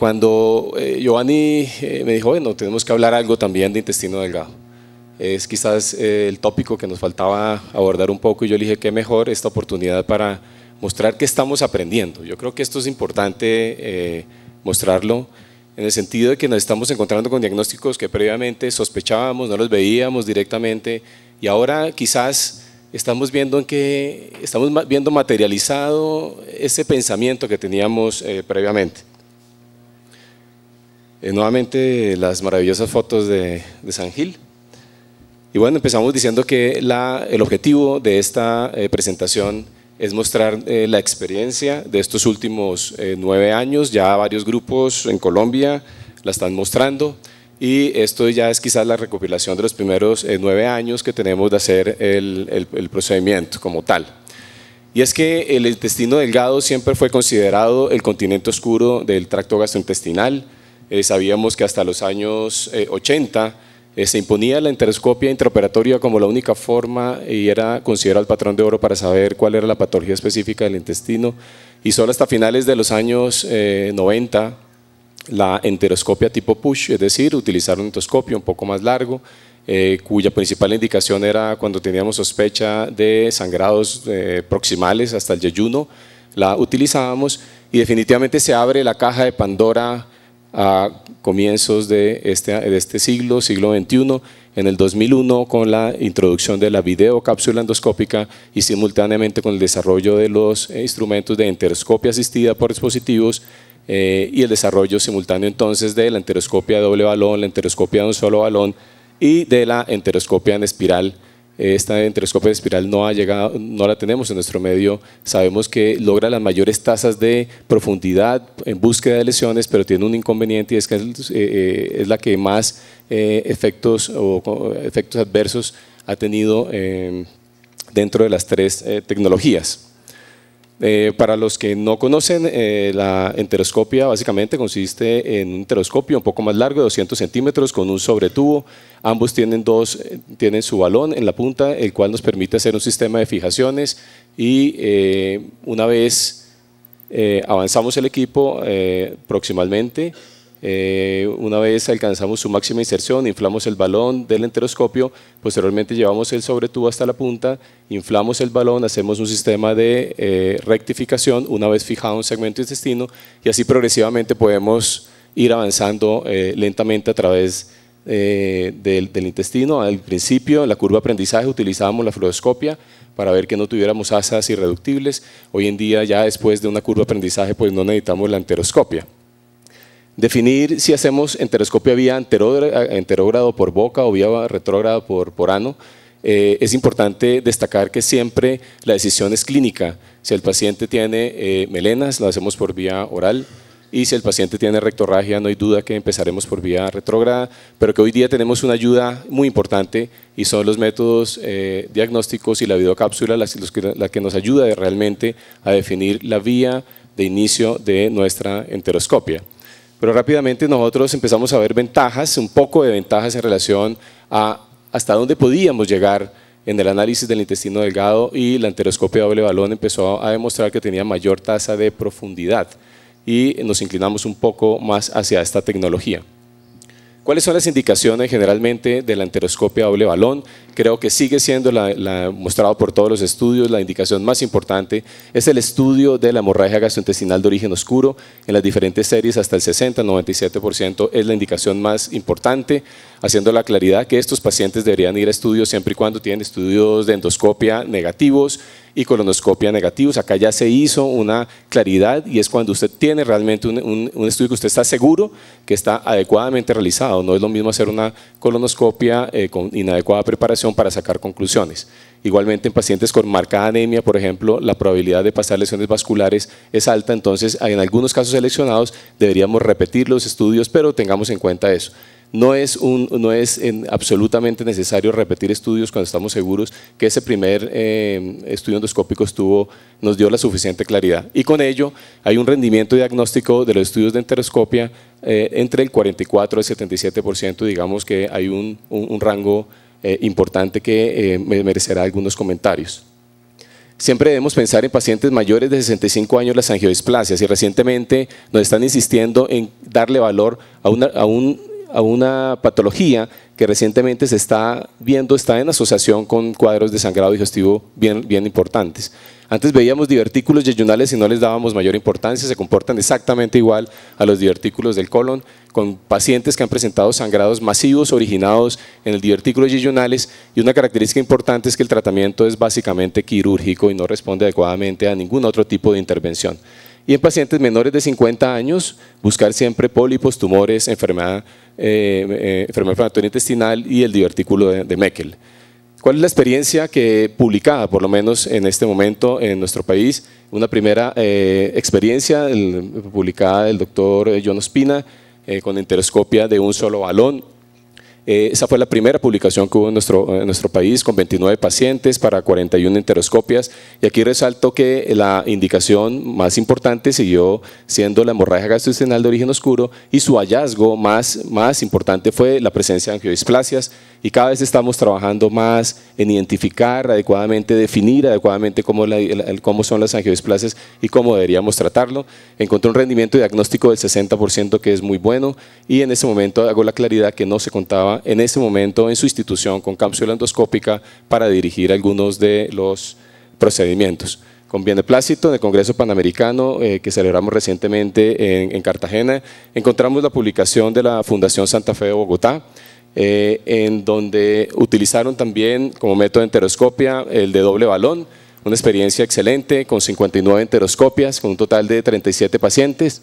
Cuando eh, Giovanni eh, me dijo, bueno, tenemos que hablar algo también de intestino delgado. Es quizás eh, el tópico que nos faltaba abordar un poco y yo le dije, qué mejor esta oportunidad para mostrar que estamos aprendiendo. Yo creo que esto es importante mostrarlo en el sentido de que nos estamos encontrando con diagnósticos que previamente sospechábamos, no los veíamos directamente y ahora quizás estamos viendo en que estamos viendo materializado ese pensamiento que teníamos previamente. Eh, nuevamente las maravillosas fotos de, San Gil. Y bueno, empezamos diciendo que el objetivo de esta eh, presentación es mostrar eh, la experiencia de estos últimos nueve años. Ya varios grupos en Colombia la están mostrando y esto ya es quizás la recopilación de los primeros nueve años que tenemos de hacer el procedimiento como tal. Y es que el intestino delgado siempre fue considerado el continente oscuro del tracto gastrointestinal eh, sabíamos que hasta los años 80 eh, eh, se imponía la enteroscopia intraoperatoria como la única forma y era considerado el patrón de oro para saber cuál era la patología específica del intestino y solo hasta finales de los años 90 la enteroscopia tipo push, es decir, utilizar un endoscopio un poco más largo cuya principal indicación era cuando teníamos sospecha de sangrados proximales hasta el yeyuno, la utilizábamos y definitivamente se abre la caja de Pandora a comienzos de este, este siglo, siglo XXI, en el 2001 con la introducción de la videocápsula endoscópica y simultáneamente con el desarrollo de los instrumentos de enteroscopia asistida por dispositivos eh, y el desarrollo simultáneo entonces de la enteroscopia de doble balón, la enteroscopia de un solo balón y de la enteroscopia en espiral esta enteroscopia espiral no, ha llegado, no la tenemos en nuestro medio. Sabemos que logra las mayores tasas de profundidad en búsqueda de lesiones, pero tiene un inconveniente y es que es, eh, eh, la que más eh, efectos o efectos adversos ha tenido dentro de las tres tecnologías. Eh, para los que no conocen, eh, la enteroscopia básicamente consiste en un enteroscopio un poco más largo de 200 centímetros con un sobretubo. Ambos tienen, dos, tienen su balón en la punta, el cual nos permite hacer un sistema de fijaciones y eh, una vez avanzamos el equipo proximalmente, eh, una vez alcanzamos su máxima inserción, inflamos el balón del enteroscopio, posteriormente llevamos el sobretubo hasta la punta, inflamos el balón, hacemos un sistema de eh, rectificación, una vez fijado un segmento intestino, y así progresivamente podemos ir avanzando eh, lentamente a través del, intestino. Al principio, en la curva de aprendizaje, utilizábamos la fluoroscopia para ver que no tuviéramos asas irreductibles. Hoy en día, ya después de una curva de aprendizaje, pues no necesitamos la enteroscopia. Definir si hacemos enteroscopia vía enterógrado por boca o vía retrógrado por, por ano. Eh, es importante destacar que siempre la decisión es clínica. Si el paciente tiene eh, melenas, lo hacemos por vía oral. Y si el paciente tiene rectorragia, no hay duda que empezaremos por vía retrógrada, pero que hoy día tenemos una ayuda muy importante y son los métodos eh, diagnósticos y la videocápsula la que nos ayuda realmente a definir la vía de inicio de nuestra enteroscopia. Pero rápidamente nosotros empezamos a ver ventajas, un poco de ventajas en relación a hasta dónde podíamos llegar en el análisis del intestino delgado y la enteroscopia doble balón empezó a demostrar que tenía mayor tasa de profundidad y nos inclinamos un poco más hacia esta tecnología. ¿Cuáles son las indicaciones generalmente de la enteroscopia doble balón? Creo que sigue siendo, la, mostrado por todos los estudios, la indicación más importante es el estudio de la hemorragia gastrointestinal de origen oscuro. En las diferentes series hasta el 60-97% es la indicación más importante, haciendo la claridad que estos pacientes deberían ir a estudios siempre y cuando tienen estudios de endoscopia negativos y colonoscopia negativos. Acá ya se hizo una claridad y es cuando usted tiene realmente un, estudio que usted está seguro que está adecuadamente realizado. No es lo mismo hacer una colonoscopia eh, con inadecuada preparación para sacar conclusiones. Igualmente en pacientes con marcada anemia, por ejemplo, la probabilidad de pasar lesiones vasculares es alta, entonces en algunos casos seleccionados deberíamos repetir los estudios, pero tengamos en cuenta eso. No es, absolutamente necesario repetir estudios cuando estamos seguros que ese primer eh, estudio endoscópico estuvo, nos dio la suficiente claridad. Y con ello hay un rendimiento diagnóstico de los estudios de enteroscopia eh, entre el 44 y el 77%, digamos que hay un, rango eh, importante que merecerá algunos comentarios. Siempre debemos pensar en pacientes mayores de 65 años las angiodisplasias y recientemente nos están insistiendo en darle valor a un a una patología que recientemente se está viendo, está en asociación con cuadros de sangrado digestivo bien, importantes. Antes veíamos divertículos yeyunales y no les dábamos mayor importancia, se comportan exactamente igual a los divertículos del colon, con pacientes que han presentado sangrados masivos originados en el divertículo yeyunales y una característica importante es que el tratamiento es básicamente quirúrgico y no responde adecuadamente a ningún otro tipo de intervención. Y en pacientes menores de 50 años, buscar siempre pólipos, tumores, enfermedad, eh, eh, enfermedad inflamatoria intestinal y el divertículo de, Meckel. ¿Cuál es la experiencia que publicada, por lo menos en este momento, en nuestro país? Una primera eh, experiencia publicada del doctor John Ospina con enteroscopia de un solo balón eh, esa fue la primera publicación que hubo en nuestro, nuestro país con 29 pacientes para 41 enteroscopias. Y aquí resalto que la indicación más importante siguió siendo la hemorragia gastrointestinal de origen oscuro y su hallazgo más, más importante fue la presencia de angiodisplasias y cada vez estamos trabajando más en identificar adecuadamente, definir adecuadamente cómo, cómo son las angiodisplasias y cómo deberíamos tratarlo. Encontré un rendimiento diagnóstico del 60% que es muy bueno y en ese momento hago la claridad que no se contaba en ese momento en su institución con cápsula endoscópica para dirigir algunos de los procedimientos. Con plácito, en el Congreso Panamericano eh, que celebramos recientemente en, Cartagena, encontramos la publicación de la Fundación Santa Fe de Bogotá, eh, en donde utilizaron también como método de enteroscopia el de doble balón, una experiencia excelente con 59 enteroscopias, con un total de 37 pacientes,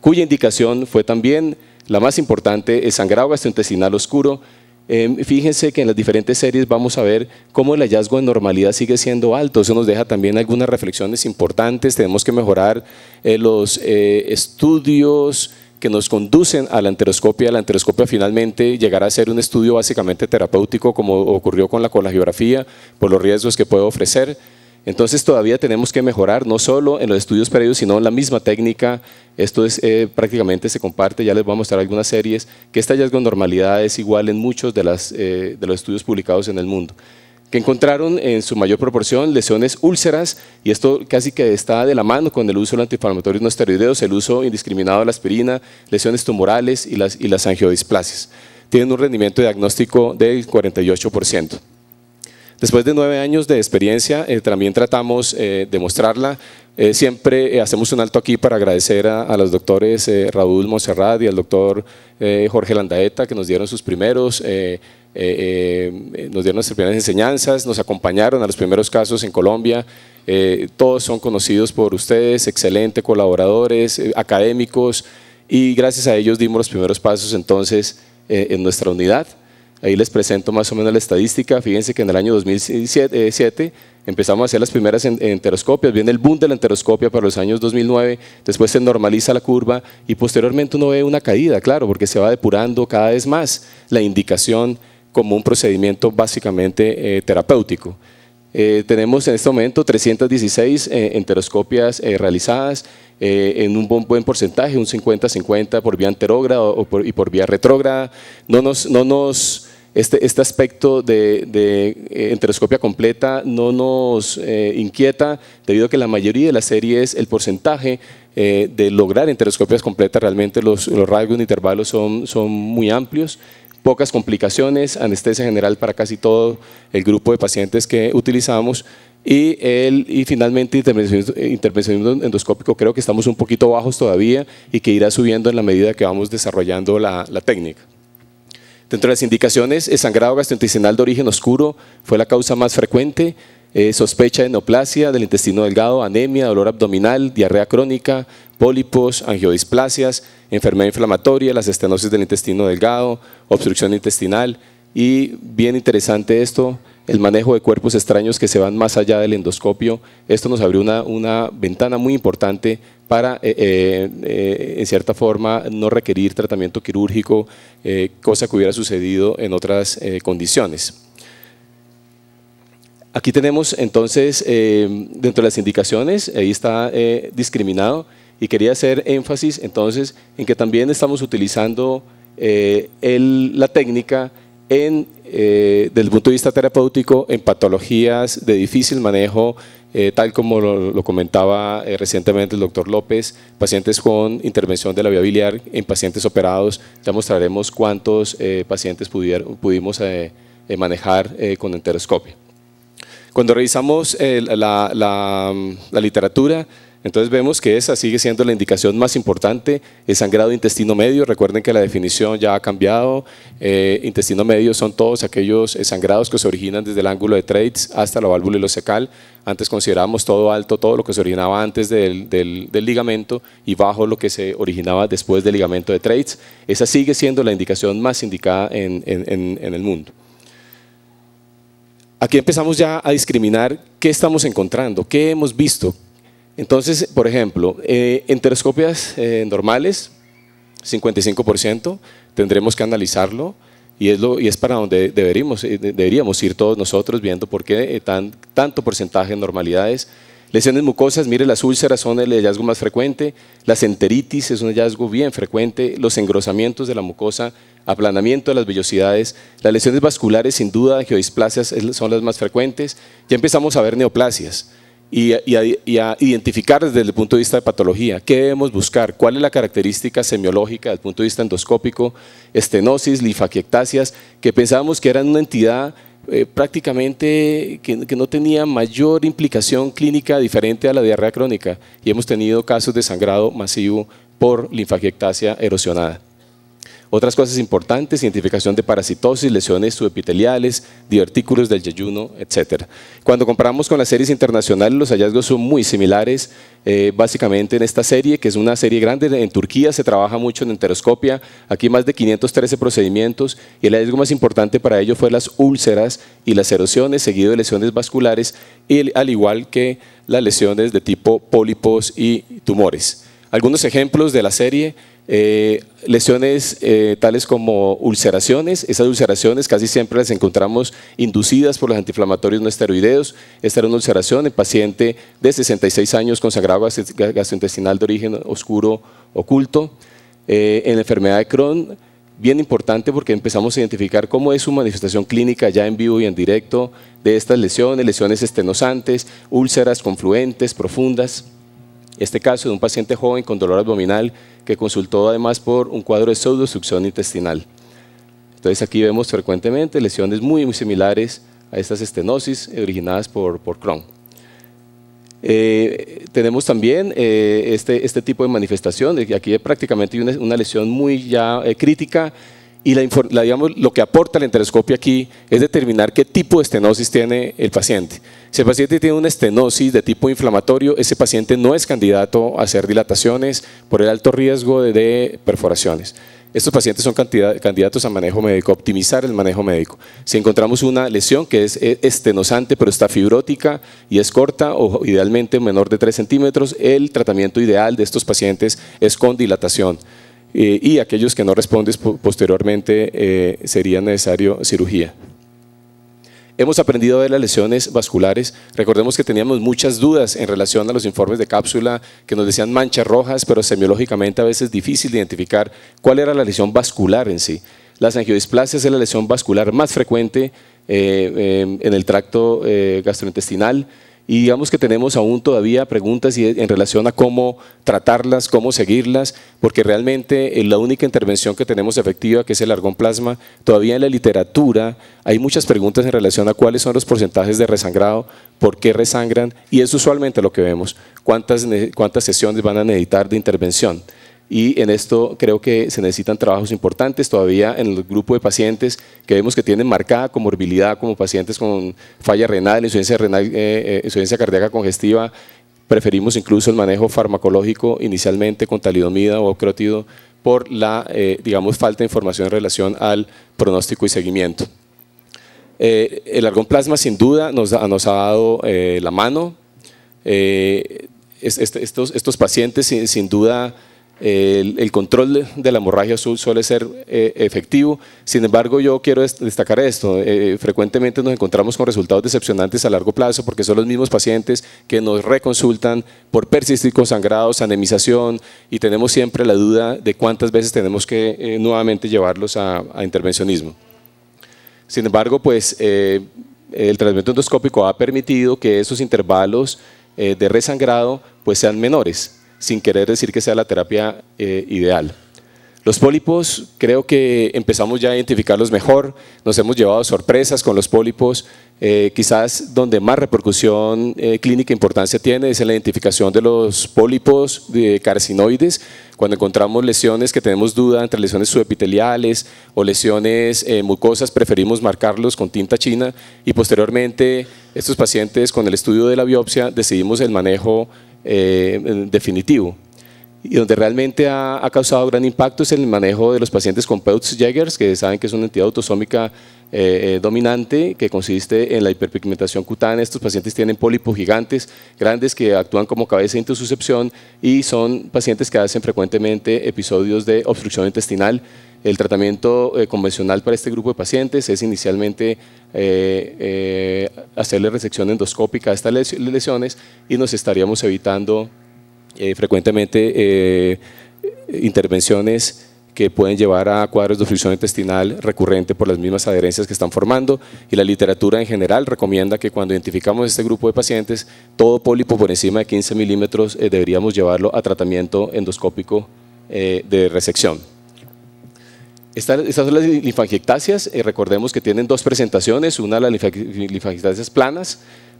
cuya indicación fue también la más importante, es sangrado gastrointestinal oscuro. Em, fíjense que en las diferentes series vamos a ver cómo el hallazgo de normalidad sigue siendo alto. Eso nos deja también algunas reflexiones importantes. Tenemos que mejorar eh, los eh, estudios que nos conducen a la enteroscopia. La enteroscopia finalmente llegará a ser un estudio básicamente terapéutico como ocurrió con la colagiografía por los riesgos que puede ofrecer entonces todavía tenemos que mejorar, no solo en los estudios previos, sino en la misma técnica. Esto es, eh, prácticamente se comparte, ya les voy a mostrar algunas series, que este hallazgo de normalidad es igual en muchos eh, de, los estudios publicados en el mundo que encontraron en su mayor proporción lesiones úlceras, y esto casi que está de la mano con el uso de antiinflamatorios no esteroideos, el uso indiscriminado de la aspirina, lesiones tumorales y las, y las angiodisplasias. Tienen un rendimiento diagnóstico del 48%. Después de nueve años de experiencia, eh, también tratamos eh, de mostrarla. Eh, siempre hacemos un alto aquí para agradecer a, los doctores Raúl Monserrat y al doctor Jorge Landaeta que nos dieron sus primeros, nos dieron nuestras primeras enseñanzas, nos acompañaron a los primeros casos en Colombia. todos son conocidos por ustedes, excelentes colaboradores, académicos, y gracias a ellos dimos los primeros pasos entonces en nuestra unidad. Ahí les presento más o menos la estadística. Fíjense que en el año 2007 empezamos a hacer las primeras enteroscopias. Viene el boom de la enteroscopia para los años 2009. Después se normaliza la curva y posteriormente uno ve una caída, claro, porque se va depurando cada vez más la indicación como un procedimiento básicamente eh, terapéutico. Eh, tenemos en este momento 316 eh, enteroscopias realizadas en un buen, buen, porcentaje, un 50-50 por vía anterógrada y por vía retrógrada. No nos, no nos este, este, aspecto de, eh, enteroscopia completa no nos eh, inquieta, debido a que la mayoría de las series, el porcentaje eh, de lograr enteroscopias completas, realmente los, los rasgos de intervalos son, muy amplios pocas complicaciones, anestesia general para casi todo el grupo de pacientes que utilizamos y, finalmente intervención endoscópico, creo que estamos un poquito bajos todavía y que irá subiendo en la medida que vamos desarrollando la técnica. Dentro de las indicaciones, el sangrado gastrointestinal de origen oscuro fue la causa más frecuente, eh, sospecha de neoplasia del intestino delgado, anemia, dolor abdominal, diarrea crónica, pólipos, angiodisplasias, enfermedad inflamatoria, las estenosis del intestino delgado, obstrucción intestinal y bien interesante esto, el manejo de cuerpos extraños que se van más allá del endoscopio. Esto nos abrió una, ventana muy importante para, eh, eh, eh, en cierta forma, no requerir tratamiento quirúrgico, cosa que hubiera sucedido en otras condiciones. Aquí tenemos entonces, dentro de las indicaciones, ahí está discriminado, y quería hacer énfasis entonces en que también estamos utilizando la técnica en, eh, desde el punto de vista terapéutico en patologías de difícil manejo, eh, tal como lo, comentaba eh, recientemente el doctor López, pacientes con intervención de la vía biliar en pacientes operados. Ya mostraremos cuántos pacientes pudimos manejar con enteroscopia. Cuando revisamos la, la literatura, entonces vemos que esa sigue siendo la indicación más importante, el sangrado intestino medio, recuerden que la definición ya ha cambiado, eh, intestino medio son todos aquellos eh, sangrados que se originan desde el ángulo de traits hasta la válvula secal antes considerábamos todo alto, todo lo que se originaba antes del, ligamento y bajo lo que se originaba después del ligamento de traits. esa sigue siendo la indicación más indicada en el mundo. Aquí empezamos ya a discriminar qué estamos encontrando, qué hemos visto, entonces, por ejemplo, eh, enteroscopias eh, normales, 55%, tendremos que analizarlo y es, para donde eh, deberíamos, ir todos nosotros viendo por qué eh, tan, tanto porcentaje de normalidades. Lesiones mucosas, mire, las úlceras son el hallazgo más frecuente, la enteritis es un hallazgo bien frecuente, los engrosamientos de la mucosa, aplanamiento de las vellosidades, las lesiones vasculares sin duda, geodisplasias son las más frecuentes, ya empezamos a ver neoplasias y a, identificar desde el punto de vista de patología. ¿Qué debemos buscar? ¿Cuál es la característica semiológica desde el punto de vista endoscópico? Estenosis, linfaquiectasias, que pensábamos que eran una entidad eh, prácticamente que, que, no tenía mayor implicación clínica diferente a la diarrea crónica. Y hemos tenido casos de sangrado masivo por linfaquiectasia erosionada. Otras cosas importantes, identificación de parasitosis, lesiones subepiteliales, divertículos del yeyuno, etc. Cuando comparamos con las series internacionales, los hallazgos son muy similares, eh, básicamente en esta serie, que es una serie grande. En Turquía se trabaja mucho en enteroscopia, aquí más de 513 procedimientos, y el hallazgo más importante para ello fue las úlceras y las erosiones, seguido de lesiones vasculares, y al igual que las lesiones de tipo pólipos y tumores. Algunos ejemplos de la serie eh, lesiones eh, tales como ulceraciones, esas ulceraciones casi siempre las encontramos inducidas por los antiinflamatorios no esteroideos. Esta era una ulceración en paciente de 66 años con sagrado gastrointestinal de origen oscuro oculto. Eh, en la enfermedad de Crohn, bien importante porque empezamos a identificar cómo es su manifestación clínica ya en vivo y en directo de estas lesiones, lesiones estenosantes, úlceras confluentes, profundas. Este caso de un paciente joven con dolor abdominal que consultó además por un cuadro de pseudosucción intestinal. Entonces aquí vemos frecuentemente lesiones muy, muy similares a estas estenosis originadas por, por Crohn. Eh, tenemos también eh, este, este tipo de manifestación, aquí prácticamente hay una, lesión muy ya eh, crítica y lo que aporta la enteroscopia aquí es determinar qué tipo de estenosis tiene el paciente. Si el paciente tiene una estenosis de tipo inflamatorio, ese paciente no es candidato a hacer dilataciones por el alto riesgo de, perforaciones. Estos pacientes son candidatos a manejo médico, a optimizar el manejo médico. Si encontramos una lesión que es estenosante pero está fibrótica y es corta o idealmente menor de 3 centímetros, el tratamiento ideal de estos pacientes es con dilatación. Eh, y aquellos que no responden posteriormente eh, sería necesario cirugía. Hemos aprendido de las lesiones vasculares. Recordemos que teníamos muchas dudas en relación a los informes de cápsula que nos decían manchas rojas, pero semiológicamente a veces es difícil identificar cuál era la lesión vascular en sí. Las angiodisplasias es la lesión vascular más frecuente eh, en el tracto gastrointestinal y digamos que tenemos aún todavía preguntas en relación a cómo tratarlas, cómo seguirlas, porque realmente eh, la única intervención que tenemos efectiva, que es el argón todavía en la literatura hay muchas preguntas en relación a cuáles son los porcentajes de resangrado, por qué resangran, y es usualmente lo que vemos, cuántas, cuántas sesiones van a necesitar de intervención y en esto creo que se necesitan trabajos importantes todavía en el grupo de pacientes que vemos que tienen marcada comorbilidad como pacientes con falla renal, insuficiencia, eh, eh, cardíaca congestiva, preferimos incluso el manejo farmacológico inicialmente con talidomida o crotido por la, eh, digamos, falta de información en relación al pronóstico y seguimiento. el argón plasma sin duda nos, ha dado la mano. Este, estos, pacientes sin, sin duda el, control de la hemorragia azul suele ser eh, efectivo, sin embargo yo quiero destacar esto, eh, frecuentemente nos encontramos con resultados decepcionantes a largo plazo porque son los mismos pacientes que nos reconsultan por persistir con sangrados, anemización y tenemos siempre la duda de cuántas veces tenemos que eh, nuevamente llevarlos a, a, intervencionismo. Sin embargo, pues el tratamiento endoscópico ha permitido que esos intervalos de resangrado pues sean menores sin querer decir que sea la terapia eh, ideal. Los pólipos, creo que empezamos ya a identificarlos mejor, nos hemos llevado sorpresas con los pólipos, eh, quizás donde más repercusión eh, clínica importancia tiene es en la identificación de los pólipos de carcinoides, cuando encontramos lesiones que tenemos duda entre lesiones subepiteliales o lesiones mucosas, preferimos marcarlos con tinta china y posteriormente estos pacientes con el estudio de la biopsia decidimos el manejo eh, definitivo y donde realmente ha, causado gran impacto es el manejo de los pacientes con peutz jeggers que saben que es una entidad autosómica eh, eh, dominante que consiste en la hiperpigmentación cutánea. Estos pacientes tienen pólipos gigantes, grandes, que actúan como cabeza de y son pacientes que hacen frecuentemente episodios de obstrucción intestinal. El tratamiento eh, convencional para este grupo de pacientes es inicialmente hacerle resección endoscópica a estas lesiones y nos estaríamos evitando eh, frecuentemente eh, intervenciones que pueden llevar a cuadros de obstrucción intestinal recurrente por las mismas adherencias que están formando y la literatura en general recomienda que cuando identificamos este grupo de pacientes, todo pólipo por encima de 15 milímetros eh, deberíamos llevarlo a tratamiento endoscópico de resección. Estas, son las linfangiectasias, eh, recordemos que tienen dos presentaciones, una las linfangiectasias planas,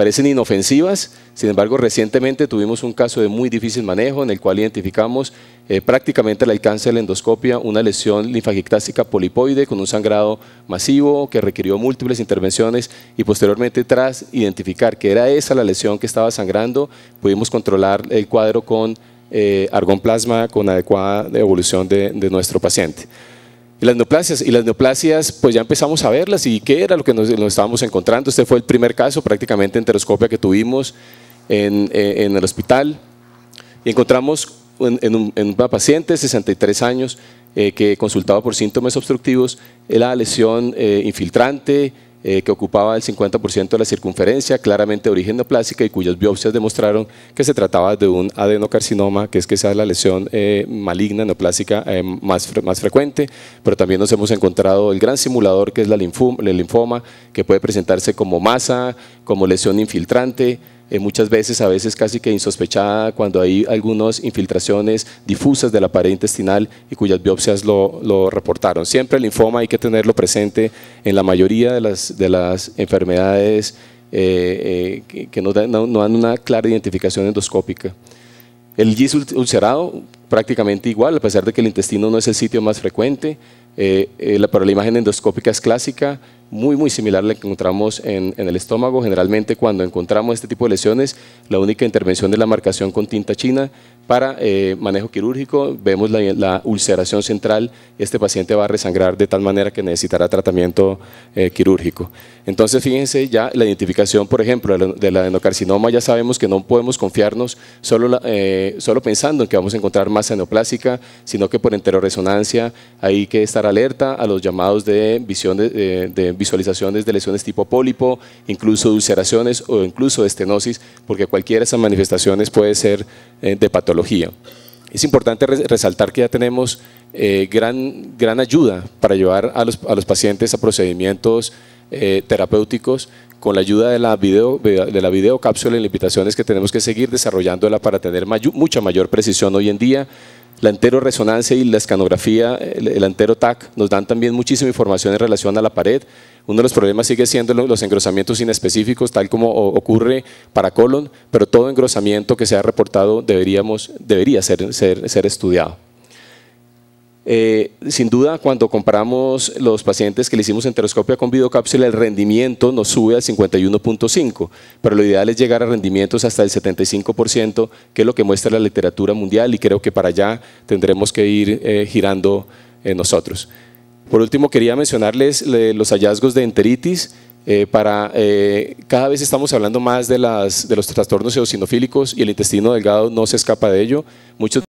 parecen inofensivas, sin embargo recientemente tuvimos un caso de muy difícil manejo en el cual identificamos eh, prácticamente al alcance de la endoscopia una lesión linfagictástica polipoide con un sangrado masivo que requirió múltiples intervenciones y posteriormente tras identificar que era esa la lesión que estaba sangrando, pudimos controlar el cuadro con eh, argonplasma plasma con adecuada evolución de nuestro paciente. Y las neoplasias, y las pues ya empezamos a verlas y qué era lo que nos, estábamos encontrando. Este fue el primer caso prácticamente enteroscopia que tuvimos eh, en, el hospital y encontramos en, un, paciente de 63 años eh, que consultaba por síntomas obstructivos la lesión eh, infiltrante, eh, que ocupaba el 50% de la circunferencia, claramente de origen neoplásica y cuyas biopsias demostraron que se trataba de un adenocarcinoma, que es que esa la lesión eh, maligna neoplásica eh, más, más frecuente, pero también nos hemos encontrado el gran simulador que es la el linfoma, que puede presentarse como masa, como lesión infiltrante, eh, muchas veces, a veces casi que insospechada, cuando hay algunas infiltraciones difusas de la pared intestinal y cuyas biopsias lo, reportaron. Siempre el linfoma hay que tenerlo presente en la mayoría de las, enfermedades eh, eh, que, no dan, una clara identificación endoscópica. El GIS ulcerado, prácticamente igual, a pesar de que el intestino no es el sitio más frecuente, la, pero la imagen endoscópica es clásica, muy, muy similar la que encontramos en, en, el estómago. Generalmente cuando encontramos este tipo de lesiones, la única intervención es la marcación con tinta china para eh, manejo quirúrgico. Vemos la, ulceración central, este paciente va a resangrar de tal manera que necesitará tratamiento eh, quirúrgico. Entonces, fíjense ya la identificación, por ejemplo, de la adenocarcinoma, ya sabemos que no podemos confiarnos solo, eh, solo pensando en que vamos a encontrar masa neoplásica, sino que por enteroresonancia hay que estar alerta a los llamados de visión de visualizaciones de lesiones tipo pólipo, incluso ulceraciones o incluso estenosis, porque cualquiera de esas manifestaciones puede ser eh, de patología. Es importante resaltar que ya tenemos eh, gran, gran ayuda para llevar a los, pacientes a procedimientos eh, terapéuticos con la ayuda de la, video, de la videocápsula y limitaciones que tenemos que seguir desarrollándola para tener mucha mayor precisión hoy en día. La entero resonancia y la escanografía, el, entero TAC, nos dan también muchísima información en relación a la pared. Uno de los problemas sigue siendo los engrosamientos inespecíficos, tal como ocurre para colon, pero todo engrosamiento que sea reportado deberíamos, debería ser estudiado. Eh, sin duda, cuando comparamos los pacientes que le hicimos enteroscopia con videocápsula, el rendimiento nos sube al 51.5, pero lo ideal es llegar a rendimientos hasta el 75%, que es lo que muestra la literatura mundial y creo que para allá tendremos que ir eh, girando eh, nosotros. Por último, quería mencionarles los hallazgos de enteritis. para, cada vez estamos hablando más de, de los trastornos eosinofílicos y el intestino delgado no se escapa de ello. Muchos